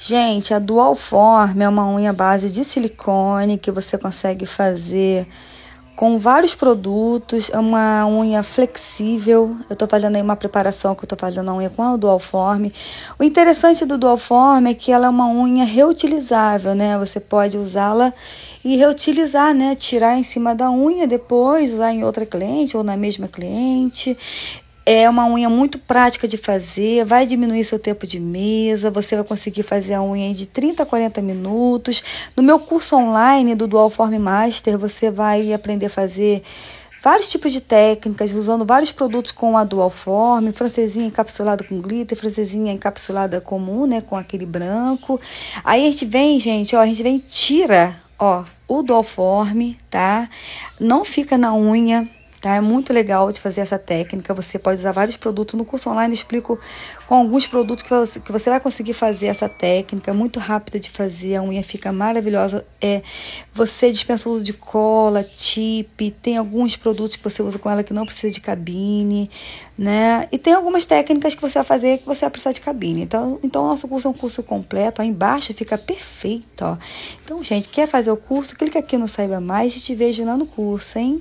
Gente, a Dual Form é uma unha base de silicone que você consegue fazer com vários produtos, é uma unha flexível. Eu tô fazendo aí uma preparação que eu tô fazendo a unha com a Dual Form. O interessante do Dual Form é que ela é uma unha reutilizável, né? Você pode usá-la e reutilizar, né? Tirar em cima da unha depois, usar em outra cliente ou na mesma cliente. É uma unha muito prática de fazer, vai diminuir seu tempo de mesa, você vai conseguir fazer a unha de 30 a 40 minutos. No meu curso online do Dual Form Master, você vai aprender a fazer vários tipos de técnicas, usando vários produtos com a dual form, francesinha encapsulada com glitter, francesinha encapsulada comum, né, com aquele branco. Aí a gente vem, gente, ó, a gente vem e tira, ó, o dual form, tá? Não fica na unha, Tá? É muito legal de fazer essa técnica. Você pode usar vários produtos. No curso online eu explico com alguns produtos que você, que você vai conseguir fazer essa técnica. É muito rápida de fazer, a unha fica maravilhosa. É, você dispensa o uso de cola, tip, tem alguns produtos que você usa com ela que não precisa de cabine, né? E tem algumas técnicas que você vai fazer que você vai precisar de cabine. Então, então nosso curso é um curso completo. Aí embaixo fica perfeito, ó. Então, gente, quer fazer o curso? Clica aqui no Saiba Mais e te vejo lá no curso, hein?